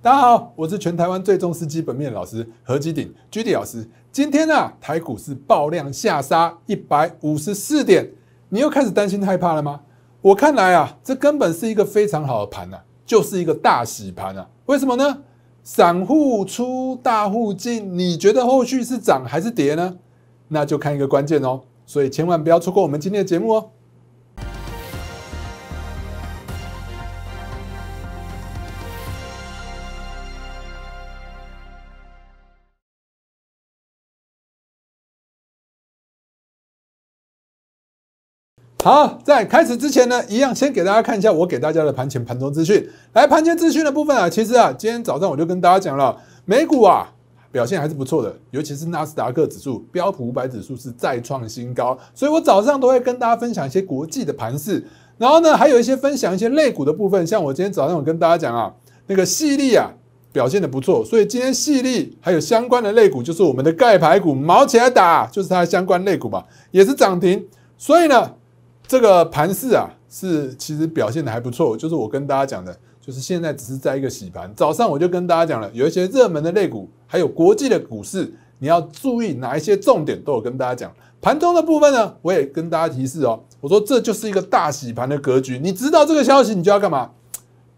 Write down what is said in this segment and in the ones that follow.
大家好，我是全台湾最重视基本面的老师何基鼎居地老师）。今天啊，台股是爆量下杀一百五十四点，你又开始担心害怕了吗？我看来啊，这根本是一个非常好的盘呐，就是一个大洗盘呐。为什么呢？散户出，大户进，你觉得后续是涨还是跌呢？那就看一个关键哦，所以千万不要错过我们今天的节目哦。好，在开始之前呢，一样先给大家看一下我给大家的盘前盘中资讯。来盘前资讯的部分啊，其实啊，今天早上我就跟大家讲了，美股啊表现还是不错的，尤其是纳斯达克指数、标普五百指数是再创新高，所以我早上都会跟大家分享一些国际的盘势，然后呢，还有一些分享一些类股的部分，像我今天早上我跟大家讲啊，那个细粒啊表现的不错，所以今天细粒还有相关的类股，就是我们的钙排骨毛起来打，就是它的相关类股嘛，也是涨停，所以呢。这个盘势啊，是其实表现的还不错，就是我跟大家讲的，就是现在只是在一个洗盘。早上我就跟大家讲了，有一些热门的类股，还有国际的股市，你要注意哪一些重点都有跟大家讲。盘中的部分呢，我也跟大家提示哦，我说这就是一个大洗盘的格局，你知道这个消息，你就要干嘛？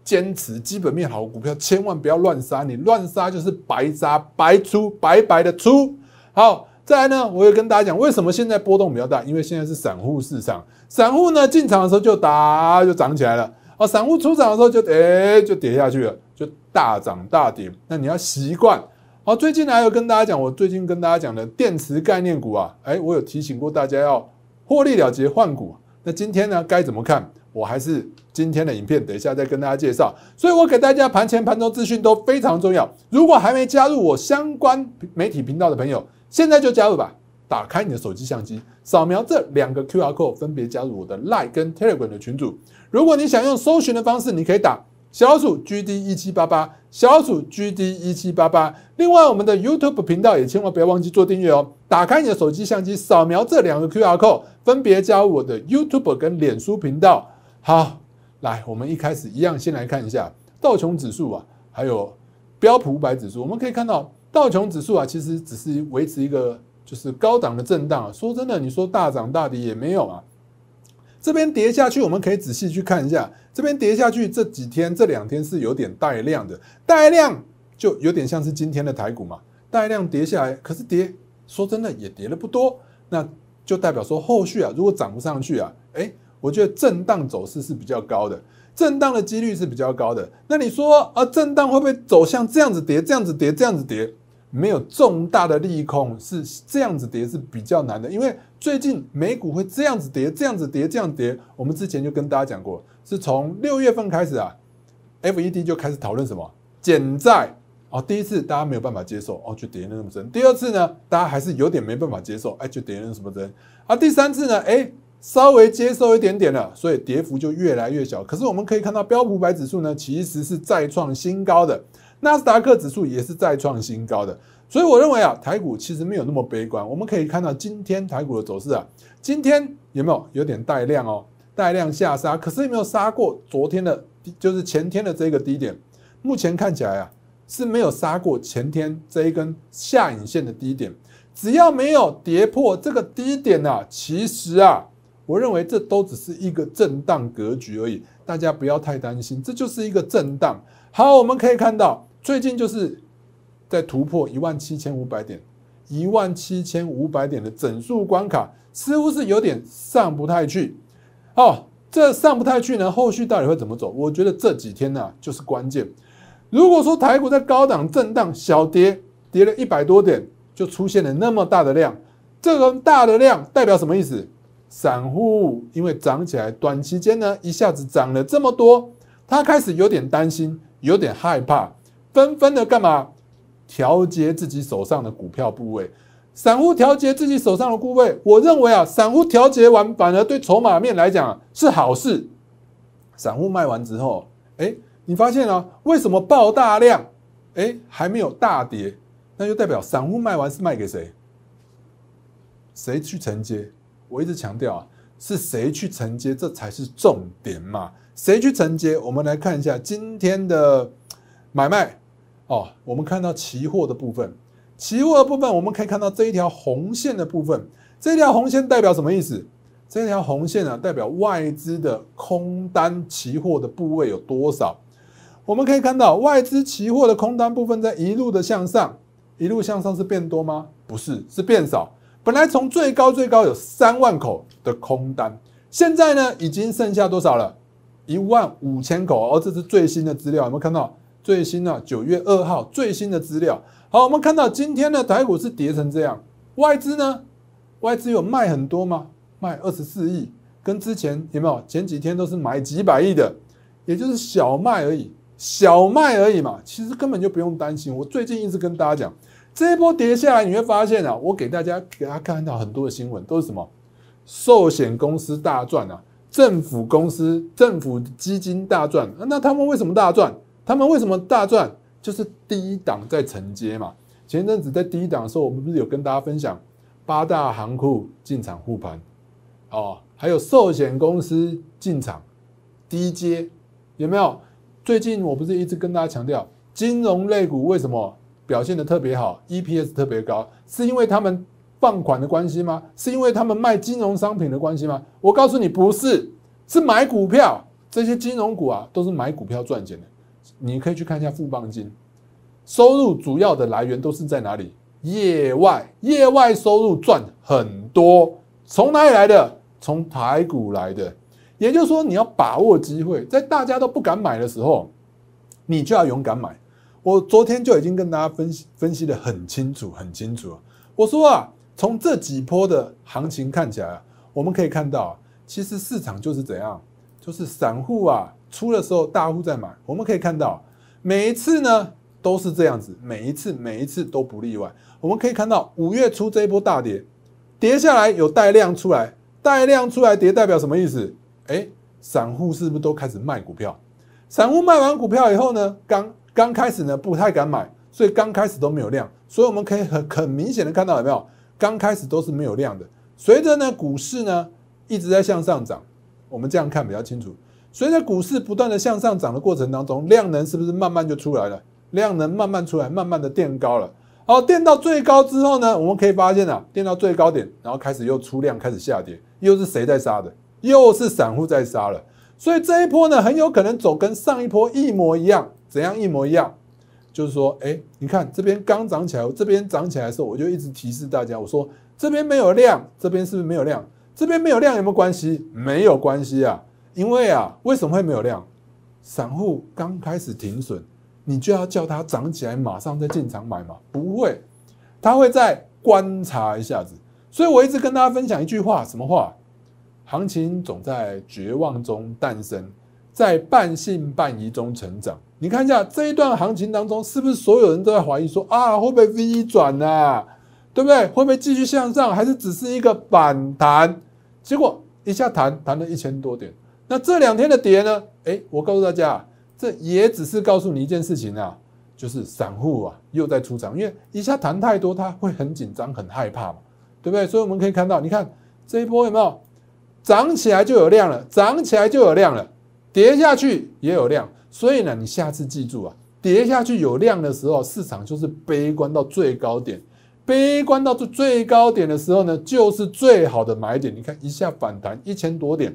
坚持基本面好股票，千万不要乱杀，你乱杀就是白杀，白出白白的出。好。再来呢，我也跟大家讲，为什么现在波动比较大？因为现在是散户市场，散户呢进场的时候就打就涨起来了啊，散户出场的时候就哎就跌下去了，就大涨大跌。那你要习惯。好，最近呢还有跟大家讲，我最近跟大家讲的电池概念股啊，哎，我有提醒过大家要获利了结换股。那今天呢该怎么看？我还是今天的影片，等一下再跟大家介绍。所以我给大家盘前盘中资讯都非常重要。如果还没加入我相关媒体频道的朋友，现在就加入吧！打开你的手机相机，扫描这两个 QR code，分别加入我的 LINE 跟 Telegram 的群组。如果你想用搜寻的方式，你可以打小老鼠 GD 一七八八，小老鼠 GD 一七八八。另外，我们的 YouTube 频道也千万不要忘记做订阅哦！打开你的手机相机，扫描这两个 QR code，分别加入我的 YouTube 跟脸书频道。好，来，我们一开始一样，先来看一下道琼指数啊，还有标普五百指数，我们可以看到。道琼指数啊，其实只是维持一个就是高档的震荡啊。说真的，你说大涨大跌也没有啊。这边跌下去，我们可以仔细去看一下。这边跌下去，这几天这两天是有点带量的，带量就有点像是今天的台股嘛。带量跌下来，可是跌，说真的也跌了不多。那就代表说后续啊，如果涨不上去啊，哎，我觉得震荡走势是比较高的，震荡的几率是比较高的。那你说啊，震荡会不会走向这样子跌，这样子跌，这样子跌？没有重大的利空是这样子跌是比较难的，因为最近美股会这样子跌，这样子跌，这样跌。我们之前就跟大家讲过，是从六月份开始啊，F E D 就开始讨论什么减债啊，第一次大家没有办法接受哦，就跌了那么深。第二次呢，大家还是有点没办法接受，哎，就跌了什么深。啊，第三次呢，哎，稍微接受一点点了，所以跌幅就越来越小。可是我们可以看到标普百指数呢，其实是再创新高的。纳斯达克指数也是再创新高的，所以我认为啊，台股其实没有那么悲观。我们可以看到今天台股的走势啊，今天有没有有点带量哦？带量下杀，可是有没有杀过昨天的，就是前天的这个低点？目前看起来啊是没有杀过前天这一根下影线的低点。只要没有跌破这个低点呢，其实啊，我认为这都只是一个震荡格局而已，大家不要太担心，这就是一个震荡。好，我们可以看到。最近就是在突破一万七千五百点，一万七千五百点的整数关卡，似乎是有点上不太去。哦，这上不太去呢，后续到底会怎么走？我觉得这几天呢就是关键。如果说台股在高档震荡小跌，跌了一百多点，就出现了那么大的量，这个大的量代表什么意思？散户因为涨起来，短期间呢一下子涨了这么多，他开始有点担心，有点害怕。纷纷的干嘛调节自己手上的股票部位，散户调节自己手上的股位，我认为啊，散户调节完反而对筹码面来讲是好事。散户卖完之后，哎，你发现啊，为什么爆大量？哎，还没有大跌，那就代表散户卖完是卖给谁？谁去承接？我一直强调啊，是谁去承接，这才是重点嘛。谁去承接？我们来看一下今天的买卖。哦，我们看到期货的部分，期货的部分，我们可以看到这一条红线的部分，这条红线代表什么意思？这条红线呢，代表外资的空单期货的部位有多少？我们可以看到外资期货的空单部分在一路的向上，一路向上是变多吗？不是，是变少。本来从最高最高有三万口的空单，现在呢已经剩下多少了？一万五千口。哦，这是最新的资料，有没有看到？最新啊，九月二号最新的资料。好，我们看到今天的台股是跌成这样，外资呢？外资有卖很多吗？卖二十四亿，跟之前有没有？前几天都是买几百亿的，也就是小卖而已，小卖而已嘛。其实根本就不用担心。我最近一直跟大家讲，这一波跌下来，你会发现啊，我给大家给大家看到很多的新闻都是什么？寿险公司大赚啊，政府公司、政府基金大赚。那他们为什么大赚？他们为什么大赚？就是第一档在承接嘛。前阵子在第一档的时候，我们不是有跟大家分享八大行库进场护盘，哦，还有寿险公司进场低阶，有没有？最近我不是一直跟大家强调，金融类股为什么表现的特别好，EPS 特别高？是因为他们放款的关系吗？是因为他们卖金融商品的关系吗？我告诉你，不是，是买股票。这些金融股啊，都是买股票赚钱的。你可以去看一下富邦金，收入主要的来源都是在哪里？业外，业外收入赚很多，从哪里来的？从台股来的。也就是说，你要把握机会，在大家都不敢买的时候，你就要勇敢买。我昨天就已经跟大家分析分析的很清楚，很清楚我说啊，从这几波的行情看起来啊，我们可以看到，其实市场就是怎样，就是散户啊。出的时候大户在买，我们可以看到每一次呢都是这样子，每一次每一次都不例外。我们可以看到五月初这一波大跌，跌下来有带量出来，带量出来跌代表什么意思？哎，散户是不是都开始卖股票？散户卖完股票以后呢，刚刚开始呢不太敢买，所以刚开始都没有量。所以我们可以很很明显的看到有没有，刚开始都是没有量的。随着呢股市呢一直在向上涨，我们这样看比较清楚。随着股市不断的向上涨的过程当中，量能是不是慢慢就出来了？量能慢慢出来，慢慢的垫高了。好，垫到最高之后呢，我们可以发现啊，垫到最高点，然后开始又出量，开始下跌，又是谁在杀的？又是散户在杀了。所以这一波呢，很有可能走跟上一波一模一样。怎样一模一样？就是说，哎，你看这边刚涨起来，这边涨起来的时候，我就一直提示大家，我说这边没有量，这边是不是没有量？这边没有量有没有关系？没有关系啊。因为啊，为什么会没有量？散户刚开始停损，你就要叫他涨起来，马上再进场买嘛？不会，他会再观察一下子。所以我一直跟大家分享一句话，什么话？行情总在绝望中诞生，在半信半疑中成长。你看一下这一段行情当中，是不是所有人都在怀疑说啊，会不会 V 转啊？对不对？会不会继续向上？还是只是一个反弹？结果一下弹，弹了一千多点。那这两天的跌呢？哎，我告诉大家，这也只是告诉你一件事情啊，就是散户啊又在出场，因为一下弹太多，他会很紧张、很害怕嘛，对不对？所以我们可以看到，你看这一波有没有涨起来就有量了，涨起来就有量了，跌下去也有量。所以呢，你下次记住啊，跌下去有量的时候，市场就是悲观到最高点，悲观到最最高点的时候呢，就是最好的买点。你看一下反弹一千多点。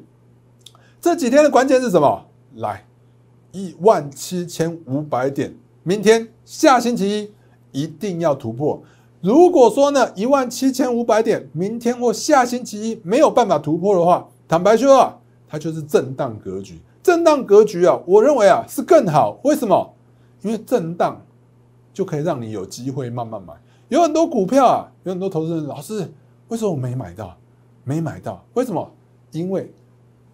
这几天的关键是什么？来，一万七千五百点，明天下星期一一定要突破。如果说呢，一万七千五百点明天或下星期一没有办法突破的话，坦白说啊，它就是震荡格局。震荡格局啊，我认为啊是更好。为什么？因为震荡就可以让你有机会慢慢买。有很多股票啊，有很多投资人老师，为什么我没买到？没买到？为什么？因为。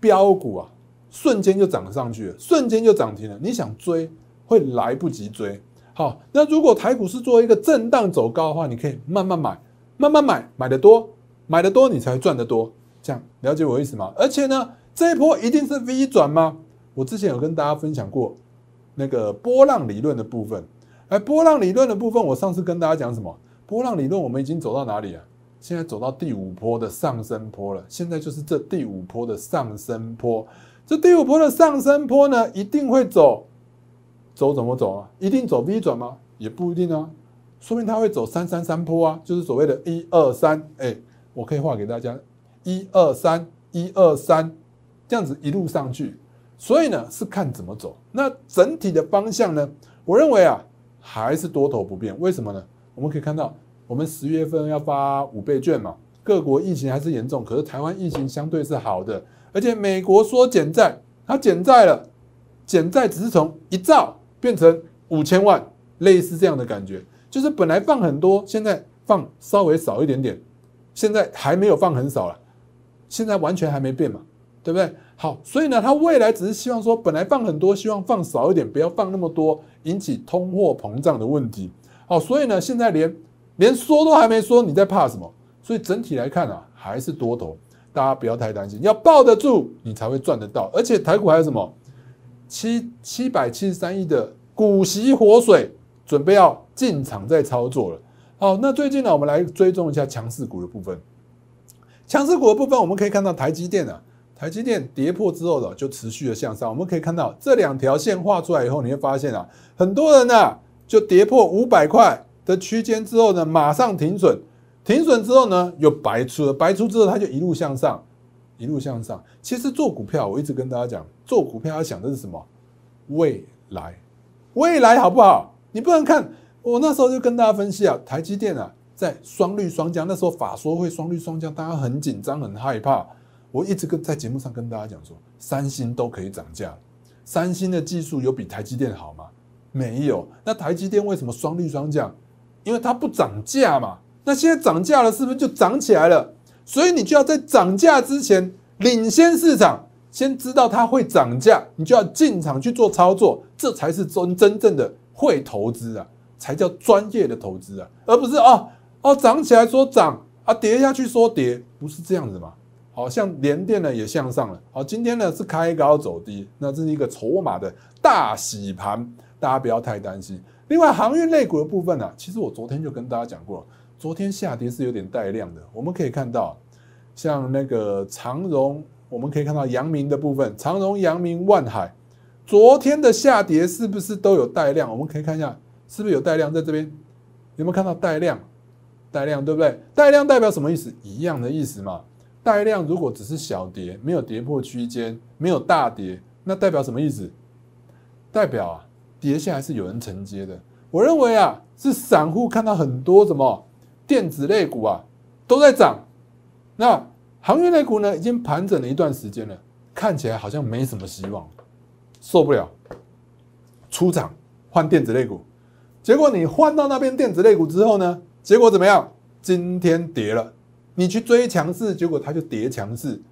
标股啊，瞬间就涨上去了，瞬间就涨停了。你想追，会来不及追。好，那如果台股是做一个震荡走高的话，你可以慢慢买，慢慢买，买的多，买的多，你才赚得多。这样，了解我意思吗？而且呢，这一波一定是 V 转吗？我之前有跟大家分享过那个波浪理论的部分。哎，波浪理论的部分，我上次跟大家讲什么？波浪理论，我们已经走到哪里了？现在走到第五坡的上升坡了，现在就是这第五坡的上升坡，这第五坡的上升坡呢，一定会走，走怎么走啊？一定走 V 转吗？也不一定啊，说明他会走三三三坡啊，就是所谓的一二三，哎，我可以画给大家一二三一二三这样子一路上去，所以呢是看怎么走，那整体的方向呢，我认为啊还是多头不变，为什么呢？我们可以看到。我们十月份要发五倍券嘛？各国疫情还是严重，可是台湾疫情相对是好的，而且美国说减债，它减债了，减债只是从一兆变成五千万，类似这样的感觉，就是本来放很多，现在放稍微少一点点，现在还没有放很少了，现在完全还没变嘛，对不对？好，所以呢，它未来只是希望说，本来放很多，希望放少一点，不要放那么多，引起通货膨胀的问题。好，所以呢，现在连。连说都还没说，你在怕什么？所以整体来看啊，还是多头，大家不要太担心，要抱得住，你才会赚得到。而且台股还有什么七七百七十三亿的股息活水，准备要进场再操作了。好，那最近呢，我们来追踪一下强势股的部分。强势股的部分，我们可以看到台积电啊，台积电跌破之后呢，就持续的向上。我们可以看到这两条线画出来以后，你会发现啊，很多人呢就跌破五百块。的区间之后呢，马上停损，停损之后呢，又白出，了，白出之后它就一路向上，一路向上。其实做股票，我一直跟大家讲，做股票要想的是什么？未来，未来好不好？你不能看。我那时候就跟大家分析啊，台积电啊，在双率双降，那时候法说会双率双降，大家很紧张，很害怕。我一直跟在节目上跟大家讲说，三星都可以涨价，三星的技术有比台积电好吗？没有。那台积电为什么双率双降？因为它不涨价嘛，那现在涨价了，是不是就涨起来了？所以你就要在涨价之前领先市场，先知道它会涨价，你就要进场去做操作，这才是真真正的会投资啊，才叫专业的投资啊，而不是哦哦涨起来说涨啊，跌下去说跌，不是这样子嘛？好像连电呢也向上了，好，今天呢是开高走低，那这是一个筹码的大洗盘，大家不要太担心。另外航运类股的部分呢，其实我昨天就跟大家讲过昨天下跌是有点带量的。我们可以看到，像那个长荣，我们可以看到阳明的部分，长荣、阳明、万海，昨天的下跌是不是都有带量？我们可以看一下，是不是有带量在这边？有没有看到带量？带量对不对？带量代表什么意思？一样的意思嘛。带量如果只是小跌，没有跌破区间，没有大跌，那代表什么意思？代表啊。跌下来是有人承接的，我认为啊是散户看到很多什么电子类股啊都在涨，那航运类股呢已经盘整了一段时间了，看起来好像没什么希望，受不了，出场换电子类股，结果你换到那边电子类股之后呢，结果怎么样？今天跌了，你去追强势，结果它就跌强势，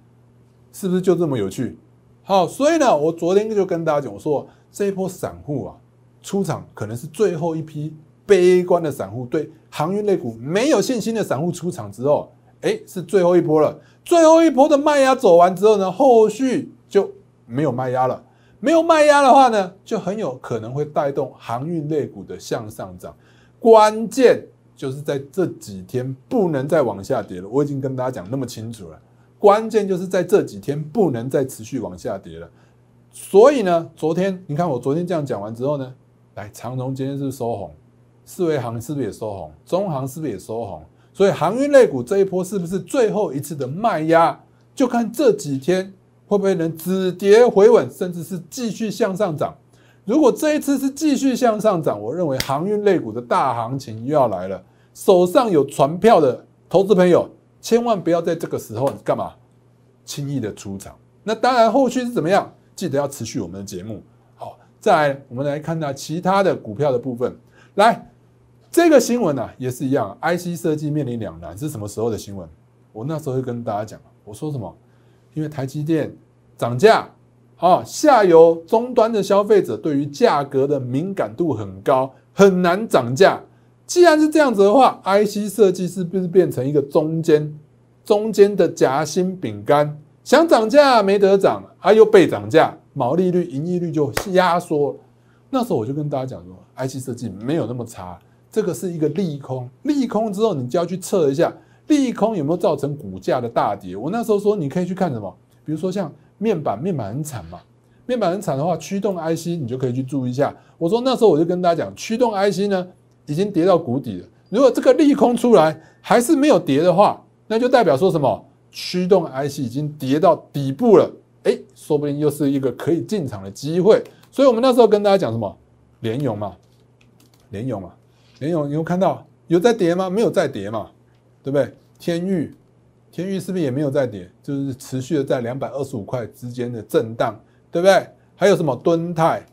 是不是就这么有趣？好，所以呢，我昨天就跟大家讲我说这一波散户啊。出场可能是最后一批悲观的散户对航运类股没有信心的散户出场之后，哎，是最后一波了。最后一波的卖压走完之后呢，后续就没有卖压了。没有卖压的话呢，就很有可能会带动航运类股的向上涨。关键就是在这几天不能再往下跌了。我已经跟大家讲那么清楚了。关键就是在这几天不能再持续往下跌了。所以呢，昨天你看我昨天这样讲完之后呢。来，长荣今天是是收红，四维行是不是也收红？中行是不是也收红？所以航运类股这一波是不是最后一次的卖压？就看这几天会不会能止跌回稳，甚至是继续向上涨。如果这一次是继续向上涨，我认为航运类股的大行情又要来了。手上有船票的投资朋友，千万不要在这个时候干嘛轻易的出场。那当然，后续是怎么样？记得要持续我们的节目。再来，我们来看到其他的股票的部分。来，这个新闻呢也是一样，IC 设计面临两难。是什么时候的新闻？我那时候就跟大家讲，我说什么？因为台积电涨价啊，下游终端的消费者对于价格的敏感度很高，很难涨价。既然是这样子的话，IC 设计是不是变成一个中间中间的夹心饼干？想涨价没得涨，啊，又被涨价。毛利率、盈利率就压缩了。那时候我就跟大家讲说，IC 设计没有那么差，这个是一个利空。利空之后，你就要去测一下利空有没有造成股价的大跌。我那时候说，你可以去看什么，比如说像面板，面板很惨嘛。面板很惨的话，驱动 IC 你就可以去注意一下。我说那时候我就跟大家讲，驱动 IC 呢已经跌到谷底了。如果这个利空出来还是没有跌的话，那就代表说什么？驱动 IC 已经跌到底部了。哎，说不定又是一个可以进场的机会，所以我们那时候跟大家讲什么，联勇嘛，联勇嘛，联勇，有没有看到有在跌吗？没有在跌嘛，对不对？天域，天域是不是也没有在跌？就是持续的在两百二十五块之间的震荡，对不对？还有什么敦泰，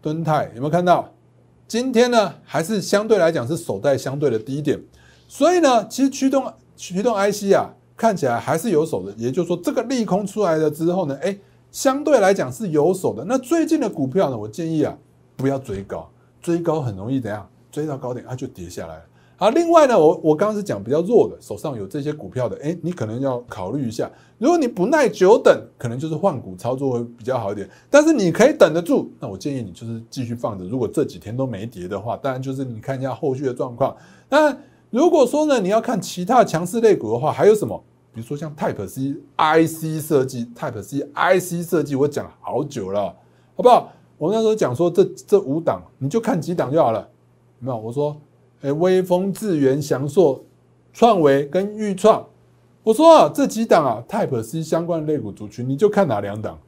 敦泰有没有看到？今天呢，还是相对来讲是守在相对的低点，所以呢，其实驱动驱动 IC 啊。看起来还是有手的，也就是说，这个利空出来了之后呢，哎，相对来讲是有手的。那最近的股票呢，我建议啊，不要追高，追高很容易怎样？追到高点它就跌下来。啊，另外呢，我我刚刚是讲比较弱的，手上有这些股票的，哎，你可能要考虑一下。如果你不耐久等，可能就是换股操作会比较好一点。但是你可以等得住，那我建议你就是继续放着。如果这几天都没跌的话，当然就是你看一下后续的状况。那如果说呢，你要看其他强势类股的话，还有什么？比如说像 Type C、IC 设计、Type C、IC 设计，我讲了好久了，好不好？我那时候讲说，这这五档你就看几档就好了，没有？我说，哎，微风、智源、翔硕、创维跟玉创，我说啊，这几档啊，Type C 相关的类股族群，你就看哪两档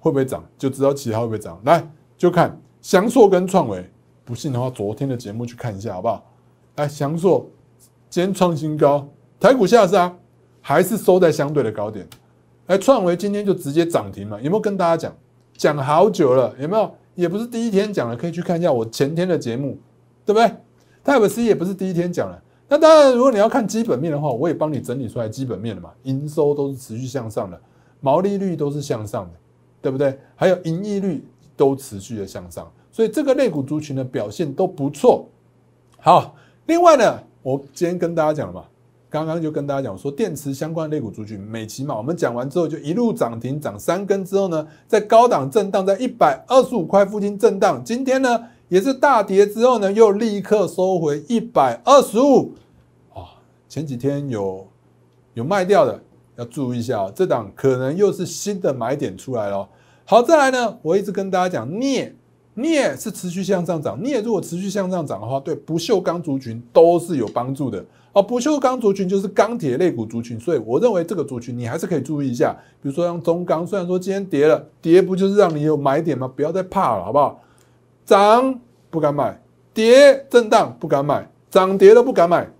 会不会涨，就知道其他会不会涨。来，就看翔硕跟创维。不信的话，昨天的节目去看一下，好不好？来，翔硕。今天创新高，台股下杀，还是收在相对的高点。哎，创维今天就直接涨停了，有没有跟大家讲？讲好久了，有没有？也不是第一天讲了，可以去看一下我前天的节目，对不对？泰积斯也不是第一天讲了。那当然，如果你要看基本面的话，我也帮你整理出来基本面了嘛。营收都是持续向上的，毛利率都是向上的，对不对？还有盈利率都持续的向上，所以这个类股族群的表现都不错。好，另外呢？我今天跟大家讲了嘛，刚刚就跟大家讲说电池相关类股族群，美期嘛，我们讲完之后就一路涨停，涨三根之后呢，在高档震荡在一百二十五块附近震荡，今天呢也是大跌之后呢，又立刻收回一百二十五，啊，前几天有有卖掉的，要注意一下，这档可能又是新的买点出来了。好，再来呢，我一直跟大家讲镍。镍是持续向上涨，镍如果持续向上涨的话，对不锈钢族群都是有帮助的哦。不锈钢族群就是钢铁类股族群，所以我认为这个族群你还是可以注意一下。比如说像中钢，虽然说今天跌了，跌不就是让你有买点吗？不要再怕了，好不好？涨不敢买，跌震荡不敢买，涨跌都不敢买，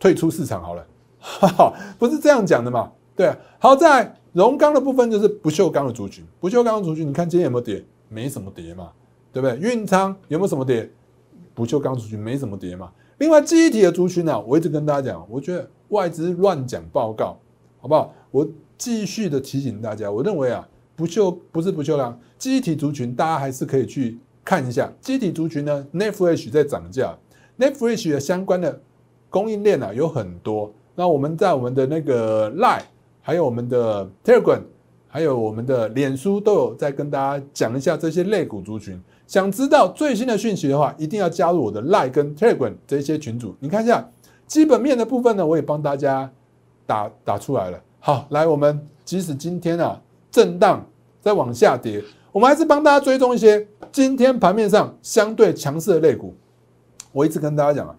退出市场好了。哈哈，不是这样讲的嘛？对，好在荣钢的部分就是不锈钢的族群，不锈钢族群你看今天有没有跌？没什么跌嘛。对不对？运仓有没有什么跌？不锈钢族群没什么跌嘛。另外，集体的族群呢，我一直跟大家讲，我觉得外资乱讲报告，好不好？我继续的提醒大家，我认为啊，不锈不是不锈钢，集体族群大家还是可以去看一下。集体族群呢 n e t f l i x 在涨价 n e t f l i x 的相关的供应链啊有很多。那我们在我们的那个 Line，还有我们的 Telegram，还有我们的脸书，都有在跟大家讲一下这些类股族群。想知道最新的讯息的话，一定要加入我的赖跟 t e l e g a m 这些群组。你看一下基本面的部分呢，我也帮大家打打出来了。好，来我们即使今天啊震荡再往下跌，我们还是帮大家追踪一些今天盘面上相对强势的类股。我一直跟大家讲啊，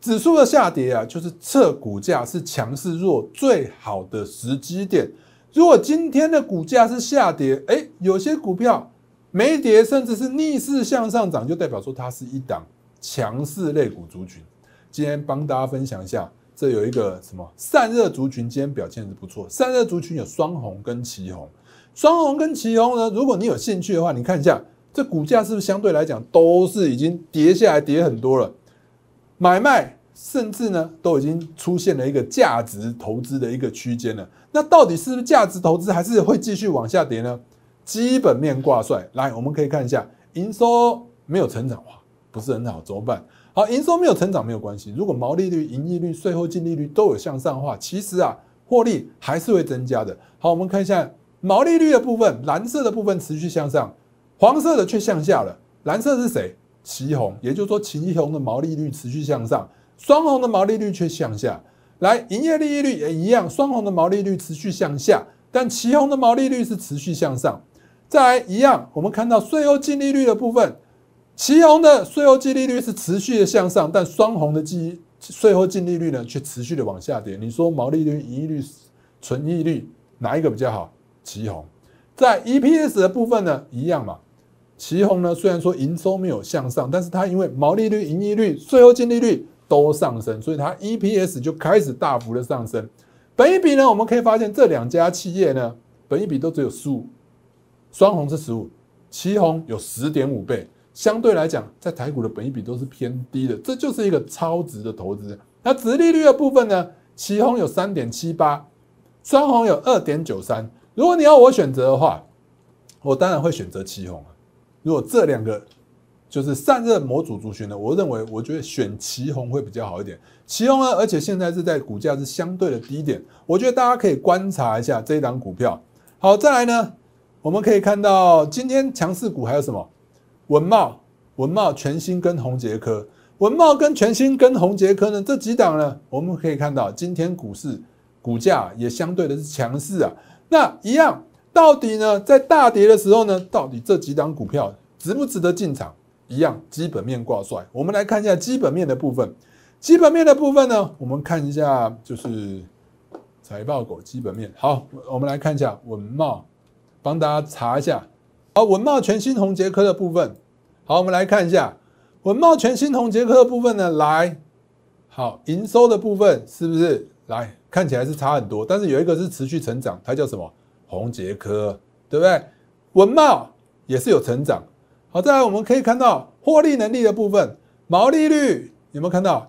指数的下跌啊，就是测股价是强势弱最好的时机点。如果今天的股价是下跌，哎，有些股票。没跌，甚至是逆势向上涨，就代表说它是一档强势类股族群。今天帮大家分享一下，这有一个什么散热族群，今天表现是不错。散热族群有双红跟旗红，双红跟旗红呢，如果你有兴趣的话，你看一下这股价是不是相对来讲都是已经跌下来跌很多了，买卖甚至呢都已经出现了一个价值投资的一个区间了。那到底是不是价值投资，还是会继续往下跌呢？基本面挂帅来，我们可以看一下营收没有成长化，不是很好怎么办？好，营收没有成长没有关系，如果毛利率、盈利率、税后净利率都有向上化，其实啊，获利还是会增加的。好，我们看一下毛利率的部分，蓝色的部分持续向上，黄色的却向下了。蓝色是谁？旗红，也就是说旗红的毛利率持续向上，双红的毛利率却向下。来，营业利率也一样，双红的毛利率持续向下，但旗红的毛利率是持续向上。再来一样，我们看到税后净利率的部分，旗宏的税后净利率是持续的向上，但双红的净税后净利率呢，却持续的往下跌。你说毛利率、盈利率、存利率哪一个比较好？旗宏在 EPS 的部分呢，一样嘛。旗宏呢，虽然说营收没有向上，但是它因为毛利率、盈利率、税后净利率都上升，所以它 EPS 就开始大幅的上升。本一比呢，我们可以发现这两家企业呢，本一比都只有十五。双红是十五，旗红有十点五倍，相对来讲，在台股的本益比都是偏低的，这就是一个超值的投资。那值利率的部分呢？旗红有三点七八，双红有二点九三。如果你要我选择的话，我当然会选择旗红啊。如果这两个就是散热模组族群呢，我认为我觉得选旗红会比较好一点。旗红呢，而且现在是在股价是相对的低点，我觉得大家可以观察一下这一档股票。好，再来呢？我们可以看到，今天强势股还有什么？文茂、文茂、全新跟宏杰科。文茂跟全新跟宏杰科呢？这几档呢？我们可以看到，今天股市股价也相对的是强势啊。那一样，到底呢，在大跌的时候呢？到底这几档股票值不值得进场？一样，基本面挂帅。我们来看一下基本面的部分。基本面的部分呢，我们看一下就是财报股基本面。好，我们来看一下文茂。帮大家查一下，好，文茂全新红杰科的部分，好，我们来看一下文茂全新红杰科的部分呢，来，好，营收的部分是不是来看起来是差很多，但是有一个是持续成长，它叫什么红杰科，对不对？文茂也是有成长，好，再来我们可以看到获利能力的部分，毛利率有没有看到？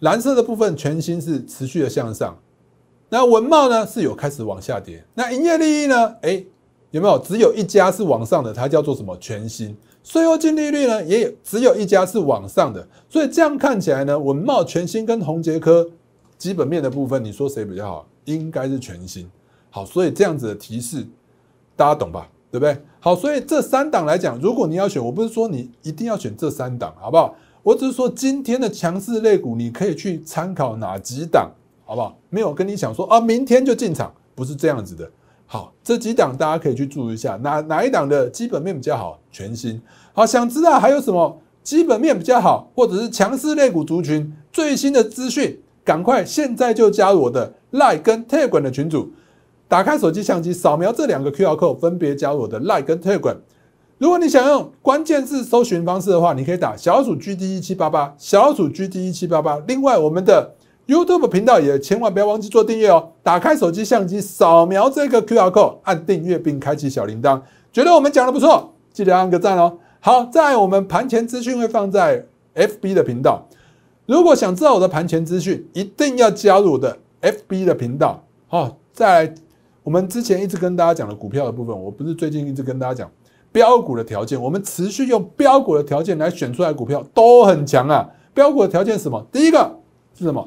蓝色的部分全新是持续的向上，那文茂呢是有开始往下跌，那营业利益呢，哎。有没有只有一家是往上的？它叫做什么？全新税后净利率呢？也有只有一家是往上的，所以这样看起来呢，文茂全新跟宏杰科基本面的部分，你说谁比较好？应该是全新。好，所以这样子的提示，大家懂吧？对不对？好，所以这三档来讲，如果你要选，我不是说你一定要选这三档，好不好？我只是说今天的强势类股，你可以去参考哪几档，好不好？没有跟你讲说啊，明天就进场，不是这样子的。好，这几档大家可以去注意一下，哪哪一档的基本面比较好？全新好，想知道还有什么基本面比较好，或者是强势类股族群最新的资讯，赶快现在就加入我的 Line 跟 Telegram 的群组，打开手机相机扫描这两个 QR code，分别加入我的 Line 跟 Telegram。如果你想用关键字搜寻方式的话，你可以打小组 GD 一七八八，小组 GD 一七八八。另外，我们的。YouTube 频道也千万不要忘记做订阅哦！打开手机相机，扫描这个 QR code，按订阅并开启小铃铛。觉得我们讲的不错，记得按个赞哦！好，在我们盘前资讯会放在 FB 的频道，如果想知道我的盘前资讯，一定要加入我的 FB 的频道哦。在我们之前一直跟大家讲的股票的部分，我不是最近一直跟大家讲标股的条件，我们持续用标股的条件来选出来股票都很强啊！标股的条件什么？第一个是什么？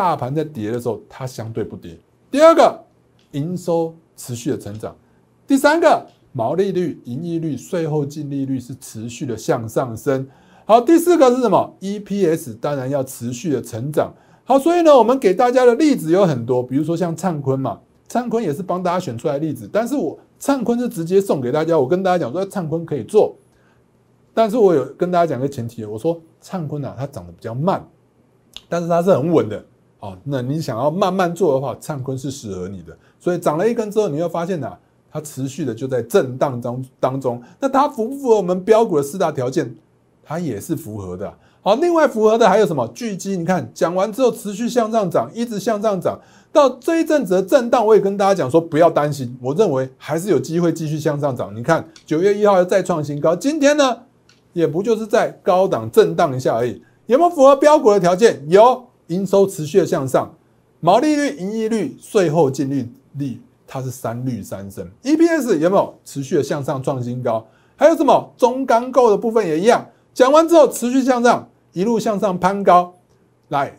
大盘在跌的时候，它相对不跌。第二个，营收持续的成长。第三个，毛利率、盈利率、税后净利率是持续的向上升。好，第四个是什么？EPS 当然要持续的成长。好，所以呢，我们给大家的例子有很多，比如说像灿坤嘛，灿坤也是帮大家选出来例子，但是我灿坤是直接送给大家。我跟大家讲说，灿坤可以做，但是我有跟大家讲个前提，我说灿坤啊，它涨得比较慢，但是它是很稳的。哦，那你想要慢慢做的话，灿坤是适合你的。所以涨了一根之后，你会发现呐，它持续的就在震荡当当中。那它符不符合我们标股的四大条件？它也是符合的。好，另外符合的还有什么？聚基，你看讲完之后持续向上涨，一直向上涨到这一阵子震荡，我也跟大家讲说不要担心，我认为还是有机会继续向上涨。你看九月一号要再创新高，今天呢也不就是在高档震荡一下而已，有没有符合标股的条件？有。营收持续的向上，毛利率、盈利率、税后净利率，它是三率三升。EPS 有没有持续的向上创新高？还有什么中钢构的部分也一样。讲完之后持续向上，一路向上攀高。来，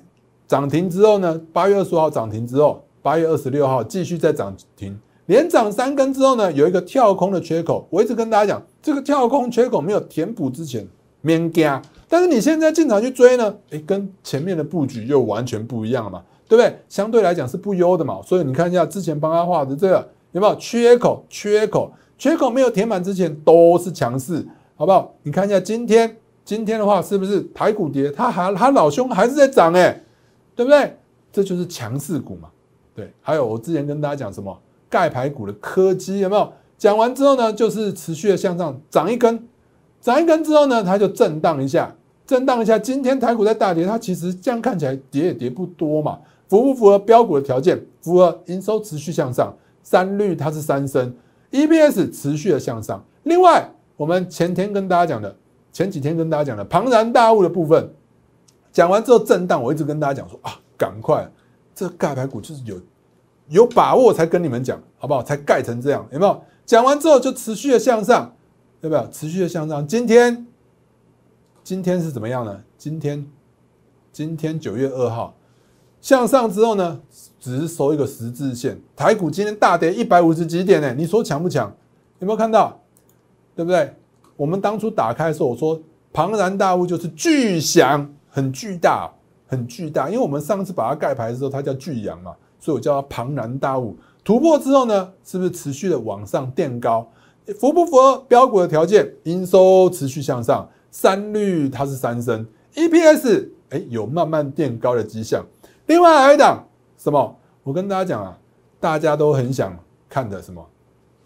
涨停之后呢？八月二十号涨停之后，八月二十六号继续再涨停，连涨三根之后呢，有一个跳空的缺口。我一直跟大家讲，这个跳空缺口没有填补之前，免惊。但是你现在进场去追呢，哎，跟前面的布局又完全不一样了嘛，对不对？相对来讲是不优的嘛。所以你看一下之前帮他画的这个有没有缺口？缺口？缺口没有填满之前都是强势，好不好？你看一下今天，今天的话是不是台股跌，他还他老兄还是在涨哎，对不对？这就是强势股嘛。对，还有我之前跟大家讲什么盖牌股的科技有没有？讲完之后呢，就是持续的向上涨一根，涨一根之后呢，它就震荡一下。震荡一下，今天台股在大跌，它其实这样看起来跌也跌不多嘛，符不符合标股的条件？符合，营收持续向上，三率它是三升，EPS 持续的向上。另外，我们前天跟大家讲的，前几天跟大家讲的庞然大物的部分，讲完之后震荡，我一直跟大家讲说啊，赶快，这盖牌股就是有有把握才跟你们讲，好不好？才盖成这样，有没有？讲完之后就持续的向上，对不对？持续的向上，今天。今天是怎么样呢？今天，今天九月二号向上之后呢，只是收一个十字线。台股今天大跌一百五十几点呢？你说强不强？有没有看到？对不对？我们当初打开的时候我说，庞然大物就是巨响，很巨大，很巨大。因为我们上次把它盖牌的时候，它叫巨阳嘛，所以我叫它庞然大物。突破之后呢，是不是持续的往上垫高？符不符合标股的条件？营收持续向上。三率它是三升，EPS 哎有慢慢垫高的迹象。另外还有一档什么？我跟大家讲啊，大家都很想看的什么？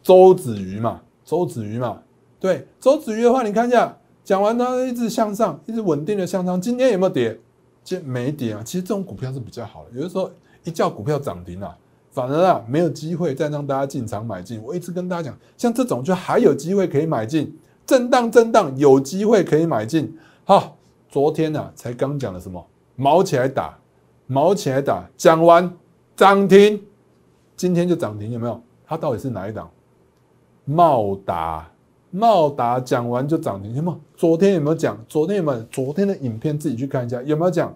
周子瑜嘛，周子瑜嘛。对，周子瑜的话，你看一下，讲完它一直向上，一直稳定的向上。今天有没有跌？这没跌啊。其实这种股票是比较好的。有的时候一叫股票涨停了，反而啊没有机会再让大家进场买进。我一直跟大家讲，像这种就还有机会可以买进。震荡震荡，有机会可以买进。好，昨天呢才刚讲了什么？毛起来打，毛起来打，讲完涨停，今天就涨停，有没有？它到底是哪一档？茂达，茂达讲完就涨停，什有？昨天有没有讲？昨天有没有？昨天的影片自己去看一下，有没有讲？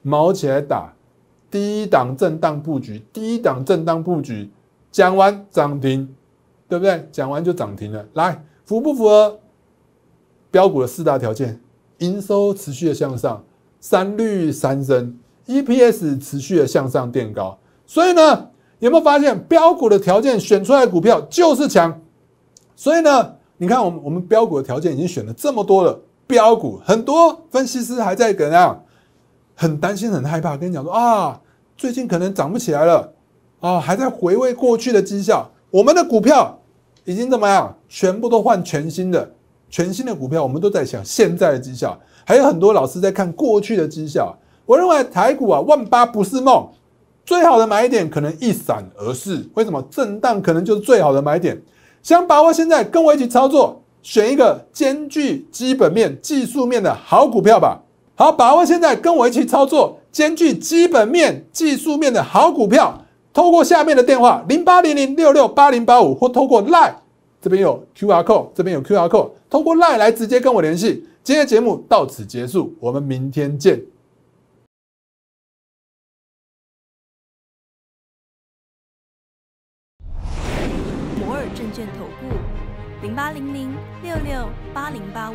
毛起来打，第一档震荡布局，第一档震荡布局，讲完涨停，对不对？讲完就涨停了，来。符不符合标股的四大条件？营收持续的向上，三率三增，EPS 持续的向上垫高。所以呢，有没有发现标股的条件选出来的股票就是强？所以呢，你看我们我们标股的条件已经选了这么多了，标股很多分析师还在怎样，很担心很害怕，跟你讲说啊，最近可能涨不起来了啊，还在回味过去的绩效，我们的股票。已经怎么样？全部都换全新的，全新的股票。我们都在想现在的绩效，还有很多老师在看过去的绩效。我认为台股啊，万八不是梦，最好的买点可能一闪而逝。为什么震荡可能就是最好的买点？想把握现在，跟我一起操作，选一个兼具基本面、技术面的好股票吧。好，把握现在，跟我一起操作，兼具基本面、技术面的好股票。透过下面的电话零八零零六六八零八五，或透过 LINE，这边有 QR code，这边有 QR code，透过 LINE 来直接跟我联系。今天节目到此结束，我们明天见。摩尔证券投顾零八零零六六八零八五。